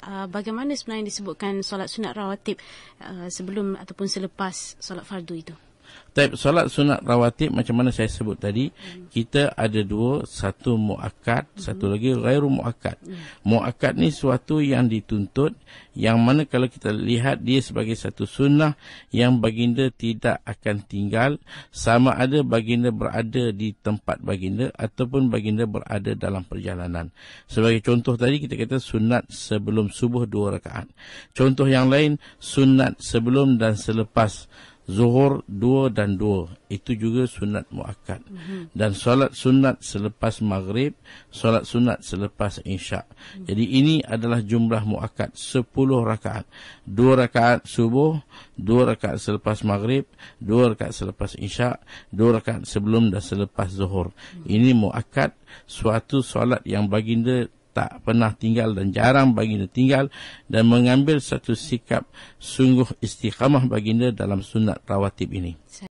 Ah, bagaimana sebenarnya disebutkan solat sunat rawatib uh, sebelum ataupun selepas solat fardu itu? Taip, solat sunat rawatib macam mana saya sebut tadi, hmm. kita ada dua, satu mu'akad, hmm. satu lagi gairu mu'akad. Hmm. Mu'akad ni suatu yang dituntut, yang mana kalau kita lihat dia sebagai satu sunnah yang baginda tidak akan tinggal, sama ada baginda berada di tempat baginda ataupun baginda berada dalam perjalanan. Sebagai contoh tadi, kita kata sunat sebelum subuh dua rakaat. Contoh yang lain, sunat sebelum dan selepas Zuhur dua dan dua itu juga sunat muakkad mm-hmm. dan solat sunat selepas maghrib solat sunat selepas insyak mm-hmm. jadi ini adalah jumlah muakkad sepuluh rakaat dua rakaat subuh dua rakaat selepas maghrib dua rakaat selepas insyak dua rakaat sebelum dan selepas zuhur mm-hmm. ini muakkad suatu solat yang baginda tak pernah tinggal dan jarang baginda tinggal dan mengambil satu sikap sungguh istiqamah baginda dalam sunat rawatib ini.